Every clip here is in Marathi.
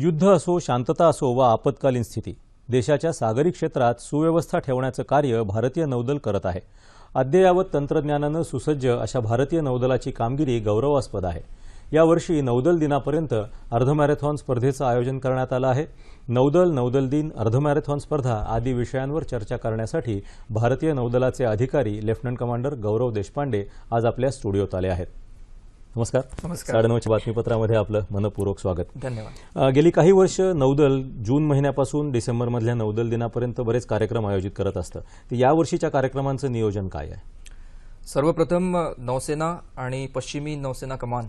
युद्ध असो शांतता असो वा आपत्कालीन स्थिती देशाच्या सागरी क्षेत्रात सुव्यवस्था ठेवण्याचं कार्य भारतीय नौदल करत आहे अद्ययावत तंत्रज्ञानानं सुसज्ज अशा भारतीय नौदलाची कामगिरी गौरवास्पद आहे यावर्षी नौदल दिनापर्यंत अर्धमॅरेथॉन स्पर्धेचं आयोजन करण्यात आलं आहे नौदल नौदल दिन अर्ध मॅरेथॉन स्पर्धा आदी विषयांवर चर्चा करण्यासाठी भारतीय नौदलाचे अधिकारी लेफ्टनंट कमांडर गौरव देशपांडे आज आपल्या स्टुडिओत आले आहेत नमस्कार नमस्कार साडेनऊच्या बातमीपत्रामध्ये आपलं मनपूर्वक स्वागत धन्यवाद गेली काही वर्ष नौदल जून महिन्यापासून डिसेंबरमधल्या नौदल दिनापर्यंत बरेच कार्यक्रम आयोजित करत असतं तर यावर्षीच्या कार्यक्रमांचं नियोजन काय आहे सर्वप्रथम नौसेना आणि पश्चिमी नौसेना कमान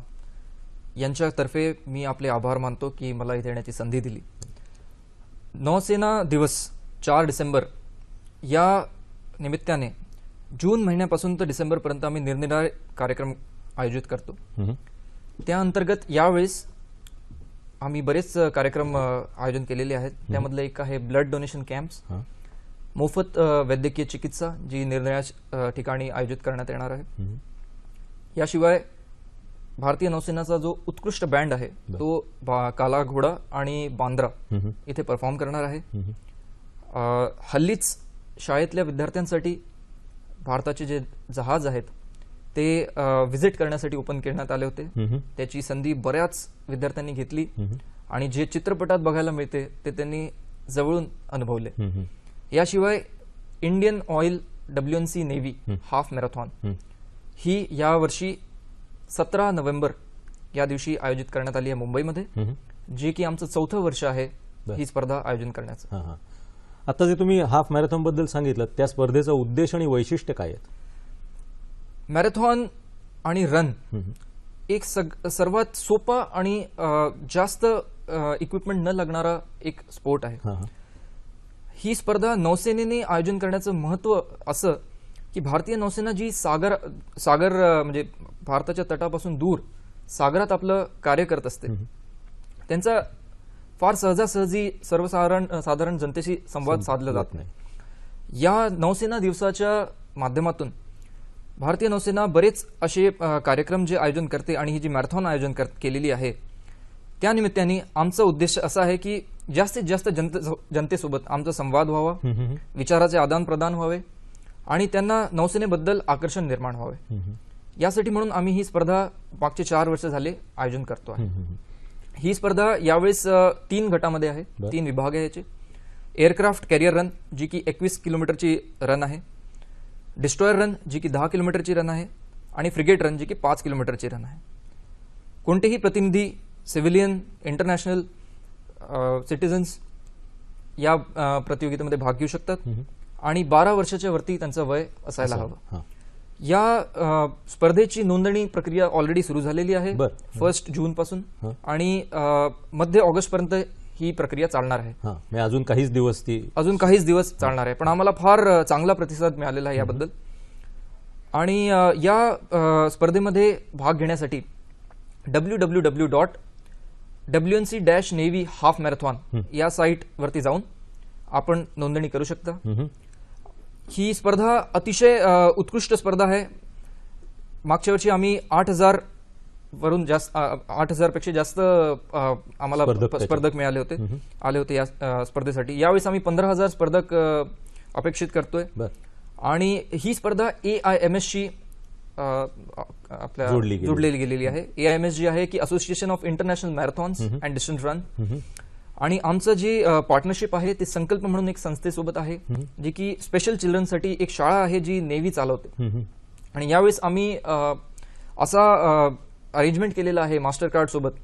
यांच्यातर्फे मी आपले आभार मानतो की मला इथे येण्याची संधी दिली नौसेना दिवस चार डिसेंबर या निमित्ताने जून महिन्यापासून तर डिसेंबरपर्यंत आम्ही निरनिराळे कार्यक्रम आयोजित करतो त्या अंतर्गत यावेळेस आम्ही बरेच कार्यक्रम आयोजन केलेले आहेत त्यामधलं एक आहे ब्लड डोनेशन कॅम्प मोफत वैद्यकीय चिकित्सा जी निर्णया ठिकाणी आयोजित करण्यात येणार आहे याशिवाय भारतीय नौसेनाचा जो उत्कृष्ट बँड आहे तो काला घोडा आणि बांद्रा इथे परफॉर्म करणार आहे हल्लीच शाळेतल्या विद्यार्थ्यांसाठी भारताचे जे जहाज आहेत ते व्हिजिट करण्यासाठी ओपन करण्यात आले होते त्याची संधी बऱ्याच विद्यार्थ्यांनी घेतली आणि जे चित्रपटात बघायला मिळते ते त्यांनी जवळून अनुभवले याशिवाय Indian Oil W C Navy half marathon ही यावर्षी सतरा नोव्हेंबर या दिवशी आयोजित करण्यात आली आहे मुंबईमध्ये जे की आमचं चौथं वर्ष आहे ही स्पर्धा आयोजन करण्याचं आता जे तुम्ही हाफ मॅरेथॉन बद्दल सांगितलं त्या स्पर्धेचा उद्देश आणि वैशिष्ट्य काय आहे मॅरेथॉन आणि रन एक सग सर्वात सोपा आणि जास्त इक्विपमेंट न लागणारा एक स्पोर्ट आहे ही स्पर्धा नौसेनेने आयोजन करण्याचं महत्व असं की भारतीय नौसेना जी सागर सागर म्हणजे भारताच्या तटापासून दूर सागरात आपलं कार्य करत असते त्यांचा फार सहजासहजी सर्वसाधारण साधारण जनतेशी संवाद साधला जात नाही या नौसेना दिवसाच्या माध्यमातून भारतीय नौसेना बरेच असे कार्यक्रम जे आयोजन करते आणि ही जी मॅरेथॉन आयोजन केलेली आहे त्यानिमित्ताने आमचा उद्देश असा आहे की जास्तीत जास्त जनतेसोबत आमचा संवाद व्हावा विचाराचे आदान प्रदान व्हावे आणि त्यांना नौसेनेबद्दल आकर्षण निर्माण व्हावे यासाठी म्हणून आम्ही ही स्पर्धा मागचे चार वर्ष झाले आयोजन करतो आहे ही स्पर्धा यावेळेस तीन गटामध्ये आहे तीन विभाग आहे याचे एअरक्राफ्ट कॅरियर रन जी की एकवीस किलोमीटरची रन आहे डिस्ट्रॉयर रन जी की दहा किलोमीटरची रन आहे आणि फ्रिगेट रन जी की पाच किलोमीटरची रन आहे कोणतेही प्रतिनिधी सिव्हिलियन इंटरनॅशनल सिटिझन्स या प्रतियोगितेमध्ये भाग घेऊ शकतात आणि बारा वर्षाच्या वरती त्यांचं वय असायला हवं या स्पर्धेची नोंदणी प्रक्रिया ऑलरेडी सुरू झालेली आहे फर्स्ट जून पासून आणि मध्य ऑगस्ट पर्यंत ही प्रक्रिया चालणार आहे म्हणजे अजून काहीच दिवस ती अजून काहीच दिवस चालणार आहे पण आम्हाला फार चांगला प्रतिसाद मिळालेला आहे याबद्दल आणि या स्पर्धेमध्ये भाग घेण्यासाठी W W W dot W N C dash Navy half marathon या साईटवरती जाऊन आपण नोंदणी करू शकता ही स्पर्धा अतिशय उत्कृष्ट स्पर्धा आहे मागच्या वर्षी आम्ही आठ हजार वरून जास्त आठ हजार पेक्षा जास्त आम्हाला स्पर्धक मिळाले होते आले होते या स्पर्धेसाठी यावेळेस आम्ही पंधरा हजार स्पर्धक अपेक्षित करतोय आणि ही स्पर्धा ए आय एम एस शी आपल्या जोडलेली गेलेली आहे ए आय एम एस जी आहे की association of international marathons and distance run आणि आमचं जे पार्टनरशिप आहे ते संकल्प म्हणून एक संस्थेसोबत आहे जी की स्पेशल चिल्ड्रनसाठी एक शाळा आहे जी नेव्ही चालवते आणि यावेळेस आम्ही असा अरेंजमेंट केलेलं आहे मास्टर कार्ड सोबत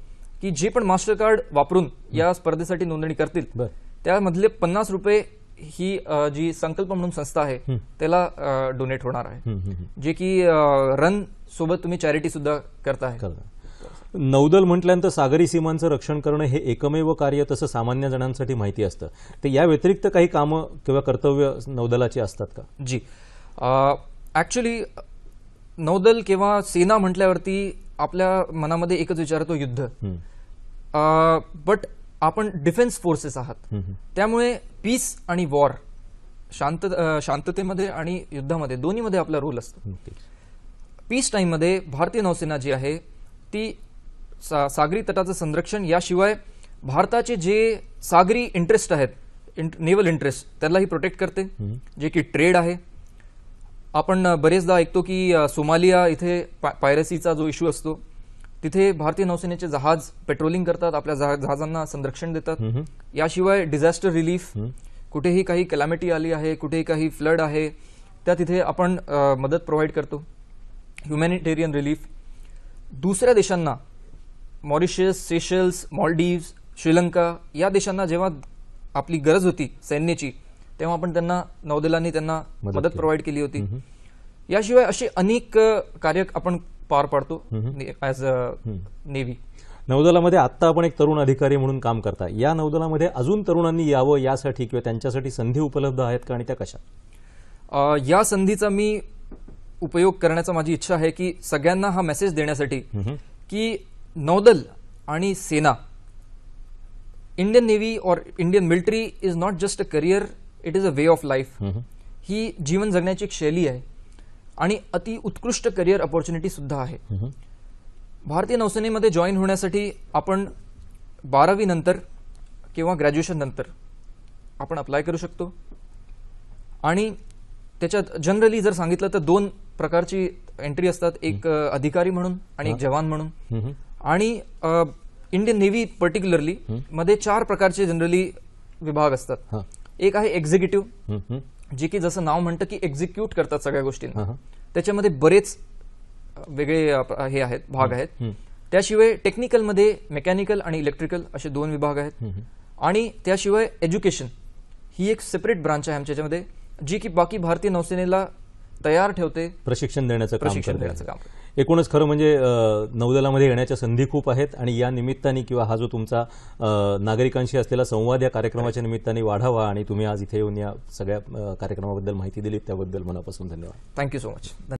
की जे पण मास्टर कार्ड वापरून या स्पर्धेसाठी नोंदणी करतील त्यामधले पन्नास रुपये ही जी संकल्प म्हणून संस्था आहे त्याला डोनेट होणार आहे जे की रन सोबत तुम्ही चॅरिटी सुद्धा करताय नौदल म्हटल्यानंतर सागरी सीमांचं रक्षण करणं हे एकमेव कार्य तसं सामान्य जणांसाठी माहिती असतं तर या व्यतिरिक्त काही कामं किंवा कर्तव्य नौदलाची असतात का जी ऍक्च्युली नौदल किंवा सेना म्हटल्यावरती आपल्या मनामध्ये एकच विचार तो युद्ध बट आपण डिफेन्स फोर्सेस आहात त्यामुळे पीस आणि वॉर शांत शांततेमध्ये आणि युद्धामध्ये दोन्हीमध्ये आपला रोल असतो पीस टाईममध्ये भारतीय नौसेना जी आहे ती सा, सागरी तटाचं संरक्षण याशिवाय भारताचे जे सागरी इंटरेस्ट आहेत नेव्हल इंटरेस्ट त्यालाही प्रोटेक्ट करते जे की ट्रेड आहे आपण बरेचदा ऐकतो की सोमालिया इथे पा पायरसीचा जो इश्यू असतो तिथे भारतीय नौसेनेचे जहाज पेट्रोलिंग करतात आपल्या जहाजांना संरक्षण देतात याशिवाय डिझास्टर रिलीफ कुठेही काही कॅलॅमिटी आली आहे कुठेही काही फ्लड आहे त्या तिथे आपण मदत प्रोव्हाइड करतो ह्युमॅनिटेरियन रिलीफ दुसऱ्या देशांना मॉरिशियस सेशल्स मॉलडीव्स श्रीलंका या देशांना जेव्हा आपली गरज होती सैन्याची तेव्हा आपण त्यांना नौदलांनी त्यांना मदत प्रोव्हाइड केली होती याशिवाय असे अनेक कार्य आपण पार पाडतो ऍज अ नेव्ही नौदलामध्ये आता आपण एक तरुण अधिकारी म्हणून काम करता या नौदलामध्ये अजून तरुणांनी यावं यासाठी किंवा त्यांच्यासाठी संधी उपलब्ध आहेत का आणि त्या कशा या संधीचा मी उपयोग करण्याचा माझी इच्छा आहे की सगळ्यांना हा मेसेज देण्यासाठी की नौदल आणि सेना इंडियन नेव्ही और Indian military is not just a career it is a way of life ही जीवन जगण्याची एक शैली आहे आणि अति उत्कृष्ट करिअर ऑपॉर्च्युनिटी सुद्धा आहे भारतीय नौसेनेमध्ये जॉईन होण्यासाठी आपण बारावी नंतर किंवा ग्रॅज्युएशन नंतर आपण अप्लाय करू शकतो आणि त्याच्यात जनरली जर सांगितलं तर दोन प्रकारची एंट्री असतात एक अधिकारी म्हणून आणि एक जवान म्हणून आणि इंडियन नेव्ही पर्टिक्युलरली मध्ये चार प्रकारचे जनरली विभाग असतात एक आहे एक्झिक्युटिव्ह जे की जसं नाव म्हणतं की एक्झिक्यूट करतात सगळ्या गोष्टींना त्याच्यामध्ये बरेच वेगळे हे आहेत भाग आहेत त्याशिवाय टेक्निकलमध्ये मेकॅनिकल आणि इलेक्ट्रिकल असे दोन विभाग आहेत आणि त्याशिवाय एज्युकेशन ही एक सेपरेट ब्रांच आहे आमच्यामध्ये जी की बाकी भारतीय नौसेनेला तयार ठेवते प्रशिक्षण देण्याचं प्रशिक्षण देण्याचं काम एकूणच खरं म्हणजे नौदलामध्ये येण्याच्या संधी खूप आहेत आणि या निमित्ताने किंवा हा जो तुमचा नागरिकांशी असलेला संवाद या कार्यक्रमाच्या निमित्ताने वाढावा आणि तुम्ही आज इथे येऊन या सगळ्या कार्यक्रमाबद्दल माहिती दिली त्याबद्दल मनापासून धन्यवाद थँक्यू सो मच